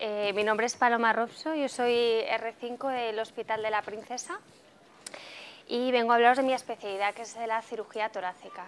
Eh, mi nombre es Paloma Robso, yo soy R5 del Hospital de la Princesa y vengo a hablaros de mi especialidad, que es de la cirugía torácica.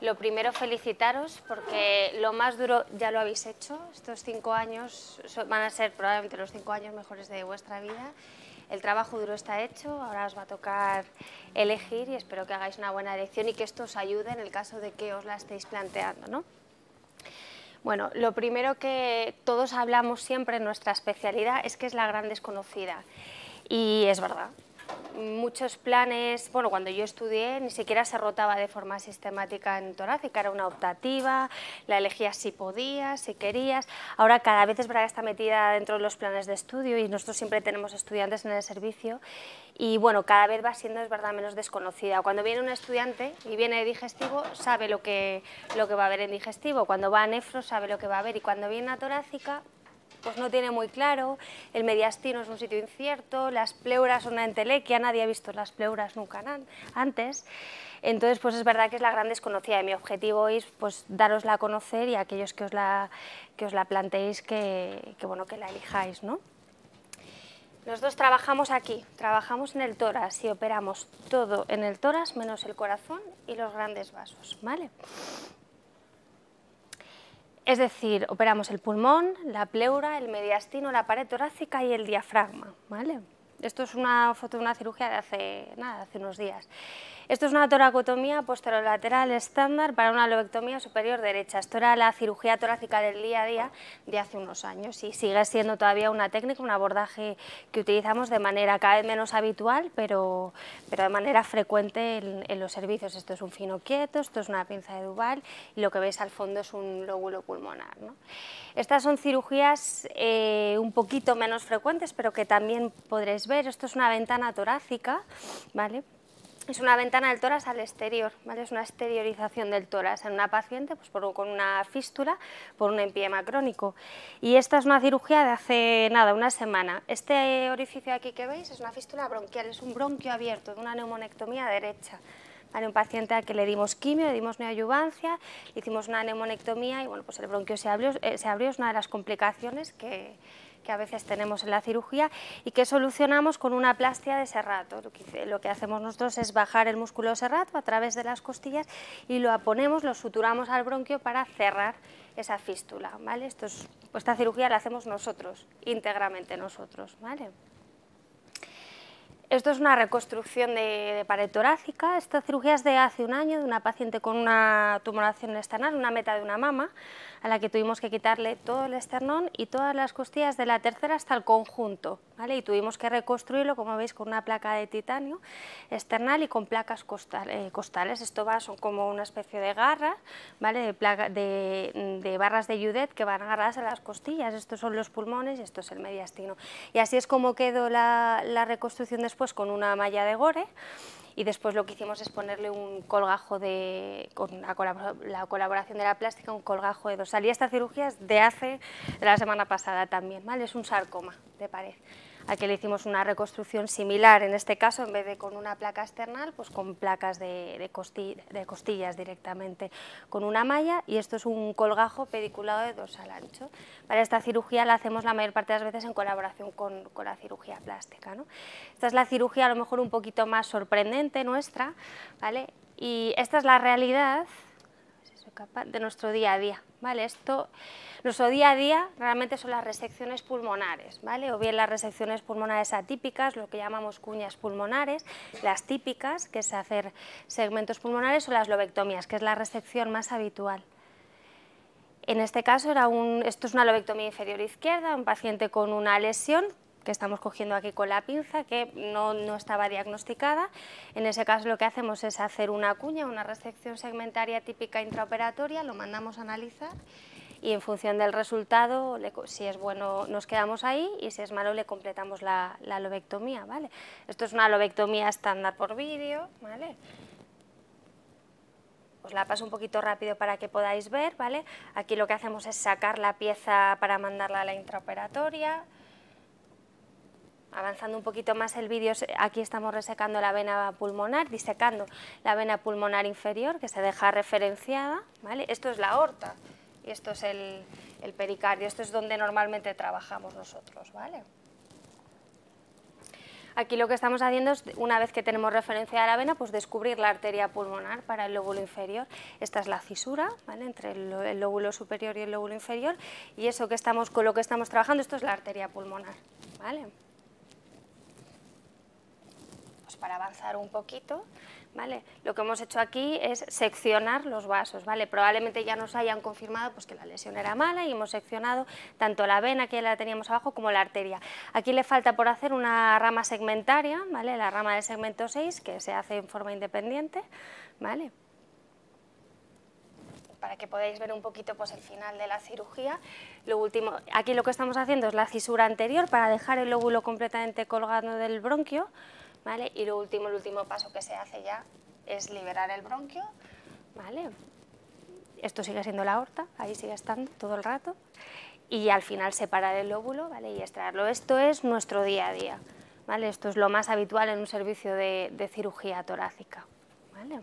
Lo primero, felicitaros porque lo más duro ya lo habéis hecho. Estos cinco años van a ser probablemente los cinco años mejores de vuestra vida. El trabajo duro está hecho, ahora os va a tocar elegir y espero que hagáis una buena elección y que esto os ayude en el caso de que os la estéis planteando. Bueno, lo primero que todos hablamos siempre en nuestra especialidad es que es la gran desconocida. Y es verdad, muchos planes, bueno, cuando yo estudié ni siquiera se rotaba de forma sistemática en torácica, era una optativa, la elegías si podías, si querías. Ahora cada vez es verdad que está metida dentro de los planes de estudio y nosotros siempre tenemos estudiantes en el servicio y bueno, cada vez va siendo, es verdad, menos desconocida. Cuando viene un estudiante y viene de digestivo, sabe lo que, lo que va a haber en digestivo, cuando va a nefro sabe lo que va a haber y cuando viene a torácica, pues no tiene muy claro, el mediastino es un sitio incierto, las pleuras son una entelequia, nadie ha visto las pleuras nunca antes. Entonces, pues es verdad que es la gran desconocida y mi objetivo es pues darosla a conocer y a aquellos que os la, que os la planteéis que, bueno, que la elijáis, ¿no? Nosotros trabajamos aquí, trabajamos en el toras y operamos todo en el toras menos el corazón y los grandes vasos, ¿vale? Es decir, operamos el pulmón, la pleura, el mediastino, la pared torácica y el diafragma. ¿vale? Esto es una foto de una cirugía de hace, nada, hace unos días. Esto es una toracotomía posterolateral estándar para una lobectomía superior derecha. Esto era la cirugía torácica del día a día de hace unos años y sigue siendo todavía una técnica, un abordaje que utilizamos de manera cada vez menos habitual, pero, pero de manera frecuente en, los servicios. Esto es un fino quieto, esto es una pinza de Duval y lo que veis al fondo es un lóbulo pulmonar. Estas son cirugías eh, un poquito menos frecuentes, pero que también podréis ver. Esto es una ventana torácica, ¿vale? es una ventana del tórax al exterior, ¿vale? es una exteriorización del tórax en una paciente pues, por, con una fístula por un empiema crónico. Y esta es una cirugía de hace nada, una semana. Este orificio aquí que veis es una fístula bronquial, es un bronquio abierto de una neumonectomía derecha. ¿Vale? Un paciente a que le dimos quimio, le dimos neoayuvancia, hicimos una neumonectomía y bueno, pues el bronquio se abrió, eh, se abrió, es una de las complicaciones que, que a veces tenemos en la cirugía y que solucionamos con una plastia de serrato. Lo que, hacemos nosotros es bajar el músculo serrato a través de las costillas y lo aponemos, lo suturamos al bronquio para cerrar esa fístula, ¿vale? Esto esta cirugía la hacemos nosotros, íntegramente nosotros, ¿vale? Esto es una reconstrucción de, pared torácica. Esta cirugía es de hace un año, de una paciente con una tumoración esternal, una meta de una mama, a la que tuvimos que quitarle todo el esternón y todas las costillas de la tercera hasta el conjunto. ¿vale? Y tuvimos que reconstruirlo, como veis, con una placa de titanio esternal y con placas eh, costales. Esto va son como una especie de garras, ¿vale? de, de, barras de judet que van agarradas a las costillas. Estos son los pulmones y esto es el mediastino. Y así es como quedó la, la reconstrucción después pues con una malla de gore y después lo que hicimos es ponerle un colgajo de, con la, colaboración de la plástica, un colgajo de dos. Y esta cirugía de hace, la semana pasada también, ¿vale? Es un sarcoma de pared. Aquí que le hicimos una reconstrucción similar, en este caso en vez de con una placa external, pues con placas de, costillas directamente, con una malla y esto es un colgajo pediculado de al ancho. Para esta cirugía la hacemos la mayor parte de las veces en colaboración con, la cirugía plástica. Esta es la cirugía a lo mejor un poquito más sorprendente nuestra, ¿vale? Y esta es la realidad de nuestro día a día, ¿vale? Esto, nuestro día a día realmente son las resecciones pulmonares, ¿vale? O bien las resecciones pulmonares atípicas, lo que llamamos cuñas pulmonares, las típicas, que es hacer segmentos pulmonares, o las lobectomías, que es la resección más habitual. En este caso, era un, esto es una lobectomía inferior izquierda, un paciente con una lesión que estamos cogiendo aquí con la pinza, que no, no, estaba diagnosticada. En ese caso lo que hacemos es hacer una cuña, una resección segmentaria típica intraoperatoria, lo mandamos a analizar y en función del resultado, si es bueno nos quedamos ahí y si es malo le completamos la, la lobectomía. ¿vale? Esto es una lobectomía estándar por vídeo. ¿vale? os la paso un poquito rápido para que podáis ver, ¿vale? Aquí lo que hacemos es sacar la pieza para mandarla a la intraoperatoria, avanzando un poquito más el vídeo, aquí estamos resecando la vena pulmonar, disecando la vena pulmonar inferior que se deja referenciada, ¿vale? Esto es la aorta y esto es el, pericardio, esto es donde normalmente trabajamos nosotros, ¿vale? Aquí lo que estamos haciendo es, una vez que tenemos referenciada la vena, pues descubrir la arteria pulmonar para el lóbulo inferior. Esta es la cisura, ¿vale? entre el, el lóbulo superior y el lóbulo inferior y eso que estamos, con lo que estamos trabajando, esto es la arteria pulmonar. ¿vale? para avanzar un poquito, ¿vale? Lo que hemos hecho aquí es seccionar los vasos, ¿vale? Probablemente ya nos hayan confirmado pues, que la lesión era mala y hemos seccionado tanto la vena que la teníamos abajo como la arteria. Aquí le falta por hacer una rama segmentaria, ¿vale? La rama del segmento 6 que se hace en forma independiente, ¿vale? para que podáis ver un poquito pues, el final de la cirugía. Lo último, aquí lo que estamos haciendo es la cisura anterior para dejar el lóbulo completamente colgado del bronquio, y lo último, el último paso que se hace ya es liberar el bronquio, Esto sigue siendo la aorta, ahí sigue estando todo el rato. Y al final separar el lóbulo, ¿vale? Y extraerlo. Esto es nuestro día a día, ¿vale? Esto es lo más habitual en un servicio de, cirugía torácica, ¿vale?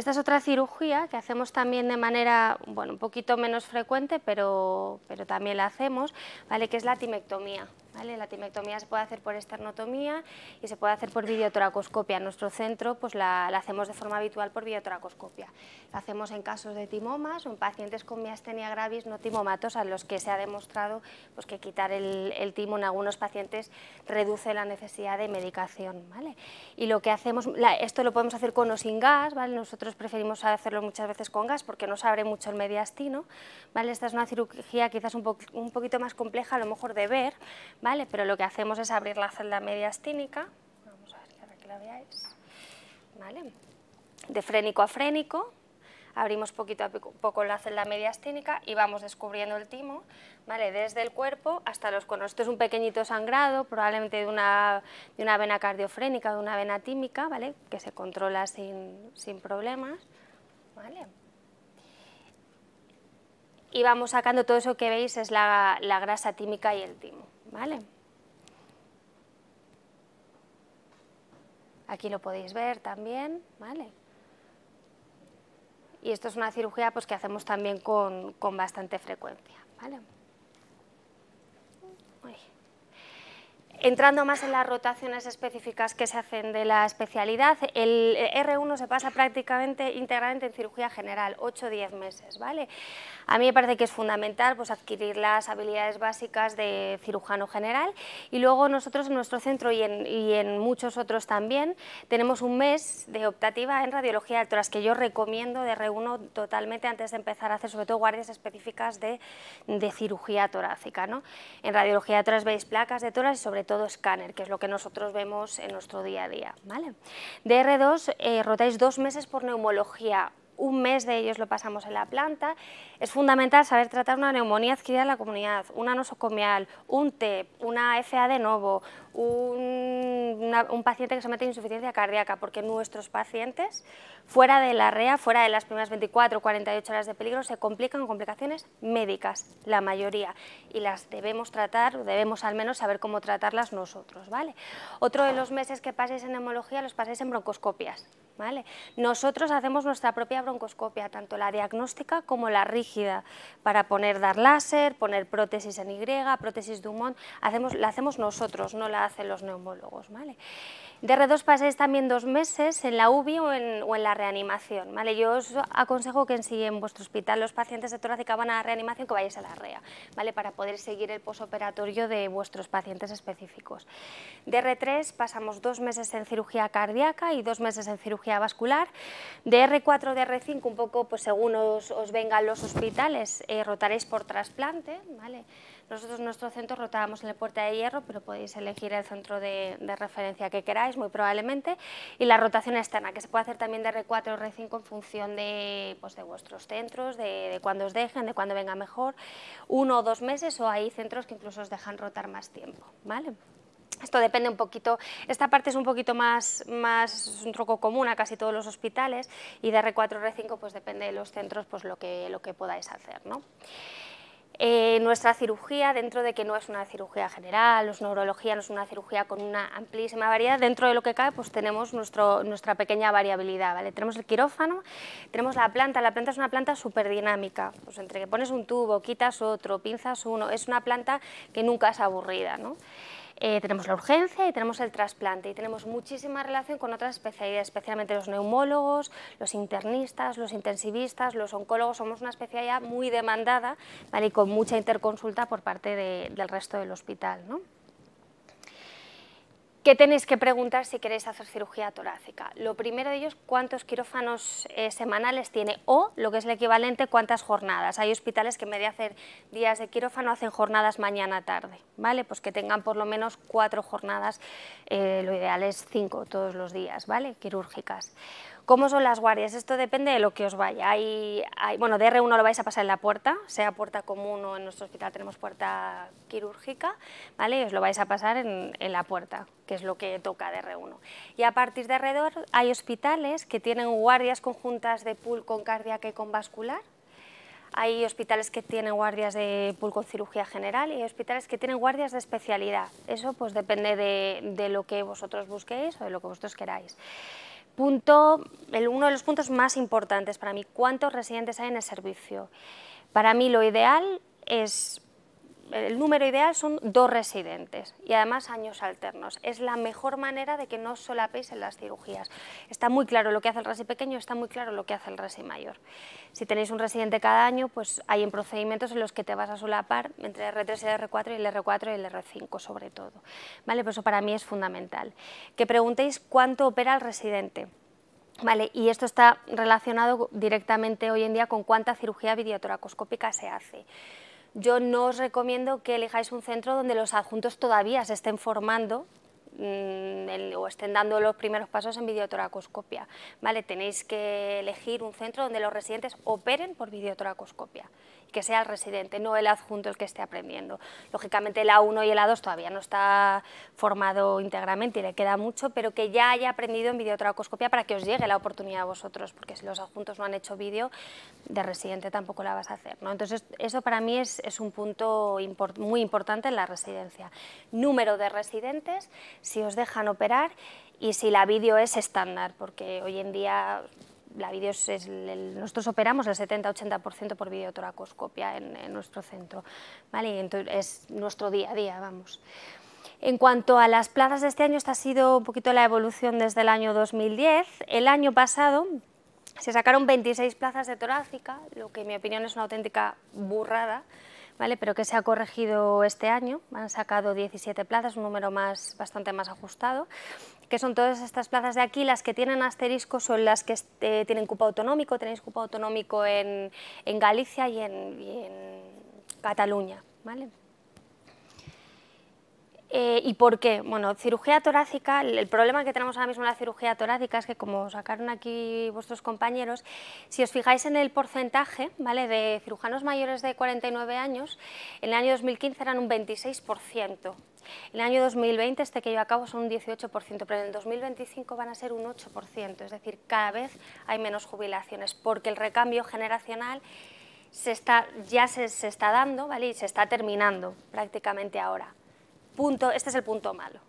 Esta es otra cirugía que hacemos también de manera, bueno, un poquito menos frecuente, pero, pero también la hacemos, ¿vale? que es la timectomía. La timectomía se puede hacer por esternotomía y se puede hacer por videotoracoscopia. En nuestro centro pues la, hacemos de forma habitual por videotoracoscopia. La hacemos en casos de timomas o en pacientes con miastenia gravis no timomatos a los que se ha demostrado pues, que quitar el, el timo en algunos pacientes reduce la necesidad de medicación. ¿vale? Y lo que hacemos, esto lo podemos hacer con o sin gas, ¿vale? nosotros preferimos hacerlo muchas veces con gas porque nos abre mucho el mediastino. ¿vale? Esta es una cirugía quizás un, un poquito más compleja a lo mejor de ver, pero lo que hacemos es abrir la celda mediastínica, De frénico a frénico, abrimos poquito a poco la celda mediastínica y vamos descubriendo el timo, Desde el cuerpo hasta los conos. Esto es un pequeñito sangrado, probablemente de una, vena cardiofrénica, de una vena tímica, Que se controla sin, sin problemas, ¿vale? y vamos sacando todo eso que veis es la, grasa tímica y el timo, ¿vale? Aquí lo podéis ver también, ¿vale? Y esto es una cirugía pues, que hacemos también con, con bastante frecuencia, ¿vale? entrando más en las rotaciones específicas que se hacen de la especialidad, el R1 se pasa prácticamente íntegramente en cirugía general, 8-10 meses, ¿vale? A mí me parece que es fundamental pues, adquirir las habilidades básicas de cirujano general y luego nosotros en nuestro centro y en, muchos otros también tenemos un mes de optativa en radiología de toras que yo recomiendo de R1 totalmente antes de empezar a hacer sobre todo guardias específicas de, cirugía torácica, ¿no? En radiología de veis placas de toras y sobre todo Scanner, escáner, que es lo que nosotros vemos en nuestro día a día. ¿vale? DR2 eh, rotáis dos meses por neumología, un mes de ellos lo pasamos en la planta. Es fundamental saber tratar una neumonía adquirida en la comunidad, una nosocomial, un TEP, una FA de novo, un, paciente que se mete insuficiencia cardíaca, porque nuestros pacientes, fuera de la REA, fuera de las primeras 24 o 48 horas de peligro, se complican con complicaciones médicas, la mayoría, y las debemos tratar, o debemos al menos saber cómo tratarlas nosotros, ¿vale? Otro de los meses que paséis en neumología los pasáis en broncoscopias, nosotros hacemos nuestra propia broncoscopia, tanto la diagnóstica como la rígida, para poner dar láser, poner prótesis en Y, prótesis Dumont, hacemos, la hacemos nosotros, no la hacen los neumólogos, ¿vale? DR2 pasáis también dos meses en la UVI o en, la reanimación, ¿vale? Yo os aconsejo que si en vuestro hospital los pacientes de torácica van a la reanimación, que vayáis a la REA, ¿vale? Para poder seguir el posoperatorio de vuestros pacientes específicos. DR3 pasamos dos meses en cirugía cardíaca y dos meses en cirugía vascular. De R4 de R5, un poco pues, según os, vengan los hospitales, eh, rotaréis por trasplante. ¿vale? Nosotros en nuestro centro rotábamos en la puerta de hierro, pero podéis elegir el centro de, referencia que queráis, muy probablemente. Y la rotación externa, que se puede hacer también de R4 o R5 en función pues, de, vuestros centros, de, cuando os dejen, de cuando venga mejor, uno o dos meses, o hay centros que incluso os dejan rotar más tiempo. ¿vale? Esto depende un poquito, esta parte es un poquito más, más es un troco común a casi todos los hospitales y de R4, R5 pues depende de los centros pues lo que, lo que podáis hacer. ¿no? Eh, nuestra cirugía, dentro de que no es una cirugía general, no es neurología, no es una cirugía con una amplísima variedad, dentro de lo que cabe pues tenemos nuestro, nuestra pequeña variabilidad, ¿vale? Tenemos el quirófano, tenemos la planta, la planta es una planta súper dinámica, pues entre que pones un tubo, quitas otro, pinzas uno, es una planta que nunca es aburrida, ¿no? Eh, tenemos la urgencia y tenemos el trasplante y tenemos muchísima relación con otras especialidades, especialmente los neumólogos, los internistas, los intensivistas, los oncólogos, somos una especialidad muy demandada y con mucha interconsulta por parte del resto del hospital. ¿Qué tenéis que preguntar si queréis hacer cirugía torácica? Lo primero de ellos, cuántos quirófanos eh, semanales tiene o, lo que es el equivalente, cuántas jornadas. Hay hospitales que en vez de hacer días de quirófano hacen jornadas mañana-tarde, ¿vale? Pues que tengan por lo menos cuatro jornadas, eh, lo ideal es cinco todos los días, ¿vale? Quirúrgicas. ¿Cómo son las guardias? Esto depende de lo que os vaya. Hay, bueno, DR1 lo vais a pasar en la puerta, sea puerta común o en nuestro hospital tenemos puerta quirúrgica, ¿vale? Y os lo vais a pasar en, la puerta, que es lo que toca DR1. Y a partir de alrededor hay hospitales que tienen guardias conjuntas de pool con cardíaca y con vascular, hay hospitales que tienen guardias de con cirugía general y hay hospitales que tienen guardias de especialidad. Eso pues depende de, de, lo que vosotros busquéis o de lo que vosotros queráis punto, el, uno de los puntos más importantes para mí, cuántos residentes hay en el servicio. Para mí lo ideal es el número ideal son dos residentes y además años alternos. Es la mejor manera de que no os solapéis en las cirugías. Está muy claro lo que hace el resi pequeño, está muy claro lo que hace el resi mayor. Si tenéis un residente cada año, pues hay en procedimientos en los que te vas a solapar entre R3 y R4 y el R4 y el R5 sobre todo. ¿Vale? Pues eso para mí es fundamental. Que preguntéis cuánto opera el residente. y esto está relacionado directamente hoy en día con cuánta cirugía videotoracoscópica se hace yo no os recomiendo que elijáis un centro donde los adjuntos todavía se estén formando mm, o estén dando los primeros pasos en videotoracoscopia. ¿vale? Tenéis que elegir un centro donde los residentes operen por videotoracoscopia que sea el residente, no el adjunto el que esté aprendiendo. Lógicamente el A1 y el A2 todavía no está formado íntegramente y le queda mucho, pero que ya haya aprendido en videotracoscopia para que os llegue la oportunidad a vosotros, porque si los adjuntos no han hecho vídeo, de residente tampoco la vas a hacer. ¿no? Entonces eso para mí es, un punto muy importante en la residencia. Número de residentes, si os dejan operar y si la vídeo es estándar, porque hoy en día la nosotros operamos el 70-80% por videotoracoscopia en, nuestro centro, es nuestro día a día, vamos. En cuanto a las plazas de este año, esta ha sido un poquito la evolución desde el año 2010. El año pasado se sacaron 26 plazas de torácica, lo que en mi opinión es una auténtica burrada, ¿vale? pero que se ha corregido este año. Han sacado 17 plazas, un número más, bastante más ajustado que son todas estas plazas de aquí, las que tienen asterisco son las que eh, tienen cupo autonómico, tenéis cupo autonómico en, Galicia y en, Cataluña. ¿vale? Eh, ¿Y por qué? Bueno, cirugía torácica, el, problema que tenemos ahora mismo en la cirugía torácica es que, como sacaron aquí vuestros compañeros, si os fijáis en el porcentaje ¿vale? de cirujanos mayores de 49 años, en el año 2015 eran un 26%. En el año 2020, este que yo acabo, son un 18%, pero en el 2025 van a ser un 8%, es decir, cada vez hay menos jubilaciones, porque el recambio generacional se está, ya se, está dando y se está terminando prácticamente ahora punto, este es el punto malo,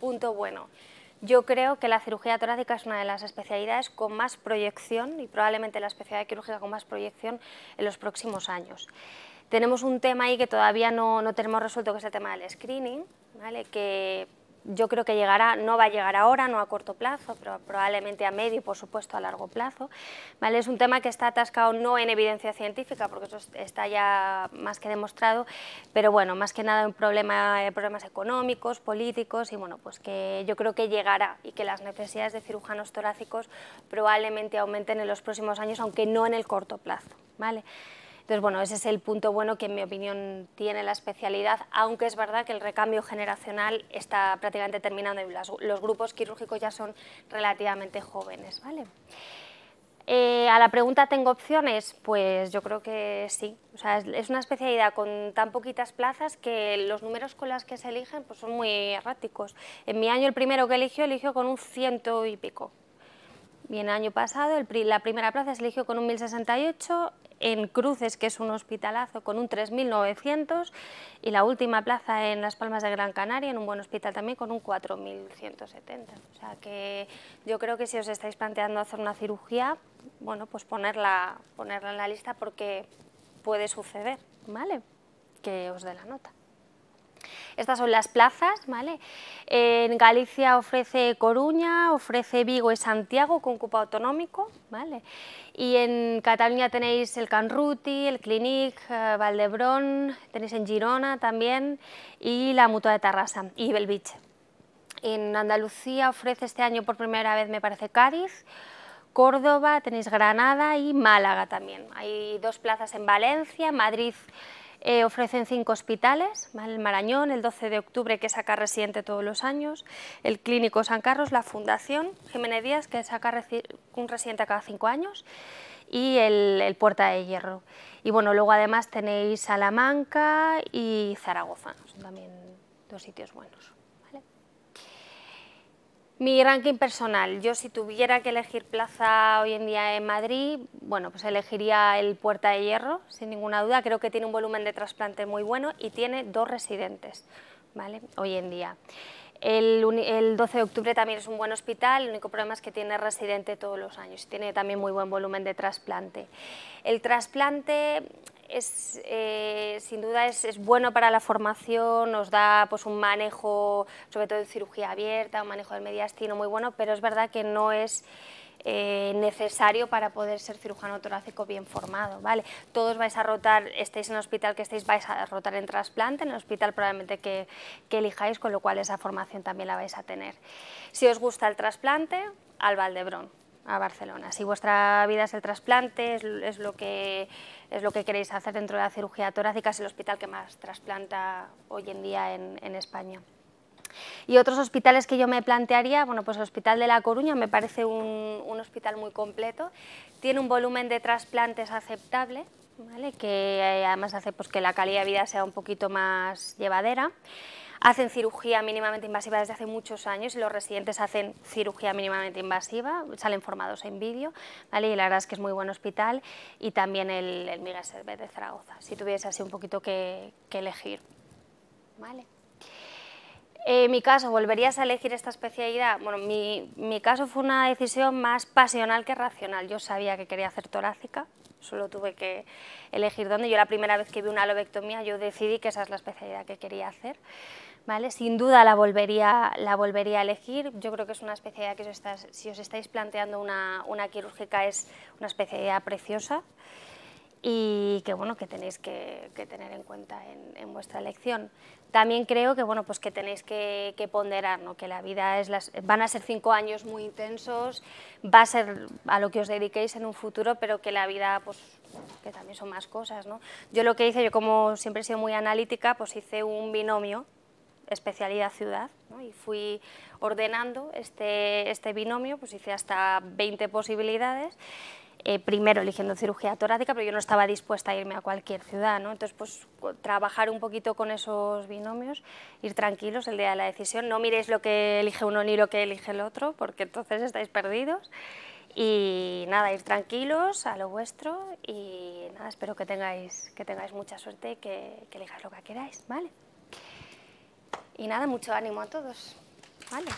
punto bueno. Yo creo que la cirugía torácica es una de las especialidades con más proyección y probablemente la especialidad quirúrgica con más proyección en los próximos años. Tenemos un tema ahí que todavía no, tenemos resuelto, que es el tema del screening, ¿vale? que yo creo que llegará, no va a llegar ahora, no a corto plazo, pero probablemente a medio y por supuesto a largo plazo. ¿vale? Es un tema que está atascado no en evidencia científica, porque eso está ya más que demostrado, pero bueno, más que nada en problema, problemas económicos, políticos y bueno, pues que yo creo que llegará y que las necesidades de cirujanos torácicos probablemente aumenten en los próximos años, aunque no en el corto plazo. ¿vale? Entonces, bueno, ese es el punto bueno que en mi opinión tiene la especialidad, aunque es verdad que el recambio generacional está prácticamente terminando y los grupos quirúrgicos ya son relativamente jóvenes, ¿vale? Eh, a la pregunta, ¿tengo opciones? Pues yo creo que sí. es una especialidad con tan poquitas plazas que los números con las que se eligen pues, son muy erráticos. En mi año el primero que eligió, eligió con un ciento y pico. Y en el año pasado la primera plaza se eligió con un 1068, en Cruces, que es un hospitalazo, con un 3.900 y la última plaza en Las Palmas de Gran Canaria, en un buen hospital también, con un 4.170. O sea que yo creo que si os estáis planteando hacer una cirugía, bueno, pues ponerla, ponerla en la lista porque puede suceder, ¿vale? Que os dé la nota. Estas son las plazas, En Galicia ofrece Coruña, ofrece Vigo y Santiago con cupo autonómico, Y en Cataluña tenéis el Canruti, el Clinic, Valdebron, eh, Valdebrón, tenéis en Girona también y la Mutua de Tarrasa y Belviche. En Andalucía ofrece este año por primera vez, me parece, Cádiz, Córdoba, tenéis Granada y Málaga también. Hay dos plazas en Valencia, Madrid eh, ofrecen cinco hospitales, el Marañón, el 12 de octubre que saca residente todos los años, el Clínico San Carlos, la Fundación Jiménez Díaz que saca un residente cada cinco años y el, el, Puerta de Hierro. Y bueno, luego además tenéis Salamanca y Zaragoza, son también dos sitios buenos. Mi ranking personal, yo si tuviera que elegir plaza hoy en día en Madrid, bueno, pues elegiría el Puerta de Hierro, sin ninguna duda, creo que tiene un volumen de trasplante muy bueno y tiene dos residentes, ¿vale? Hoy en día. El, 12 de octubre también es un buen hospital, el único problema es que tiene residente todos los años, y tiene también muy buen volumen de trasplante. El trasplante es, eh, sin duda es, bueno para la formación, nos da pues, un manejo, sobre todo de cirugía abierta, un manejo del mediastino muy bueno, pero es verdad que no es eh, necesario para poder ser cirujano torácico bien formado, ¿vale? Todos vais a rotar, estéis en el hospital que estéis, vais a rotar en trasplante, en el hospital probablemente que, elijáis, con lo cual esa formación también la vais a tener. Si os gusta el trasplante, al Valdebrón, a Barcelona. Si vuestra vida es el trasplante, es, lo que, es lo que queréis hacer dentro de la cirugía torácica, es el hospital que más trasplanta hoy en día en España. Y otros hospitales que yo me plantearía, bueno, pues el Hospital de La Coruña me parece un, hospital muy completo, tiene un volumen de trasplantes aceptable, ¿vale? que eh, además hace pues, que la calidad de vida sea un poquito más llevadera. Hacen cirugía mínimamente invasiva desde hace muchos años y los residentes hacen cirugía mínimamente invasiva, salen formados en vídeo, ¿vale? y la verdad es que es muy buen hospital y también el, Miguel Servet de Zaragoza, si tuviese así un poquito que, que elegir. ¿Vale? Eh, mi caso, ¿volverías a elegir esta especialidad? Bueno, mi, caso fue una decisión más pasional que racional. Yo sabía que quería hacer torácica, solo tuve que elegir dónde. Yo la primera vez que vi una lobectomía, yo decidí que esa es la especialidad que quería hacer. ¿Vale? Sin duda la volvería, la volvería a elegir. Yo creo que es una especialidad que si os, estáis, planteando una, una quirúrgica es una especialidad preciosa y que bueno que tenéis que, tener en cuenta en, vuestra elección. También creo que bueno pues que tenéis que, ponderar ¿no? que la vida es las, van a ser cinco años muy intensos, va a ser a lo que os dediquéis en un futuro, pero que la vida pues que también son más cosas. ¿no? Yo lo que hice, yo como siempre he sido muy analítica, pues hice un binomio especialidad ciudad y fui ordenando este, este binomio, pues hice hasta 20 posibilidades eh, primero eligiendo cirugía torácica, pero yo no estaba dispuesta a irme a cualquier ciudad, ¿no? Entonces, pues trabajar un poquito con esos binomios, ir tranquilos el día de la decisión, no miréis lo que elige uno ni lo que elige el otro, porque entonces estáis perdidos. Y nada, ir tranquilos a lo vuestro y nada, espero que tengáis, que tengáis mucha suerte y que, que elijáis lo que queráis, ¿vale? Y nada, mucho ánimo a todos, ¿vale?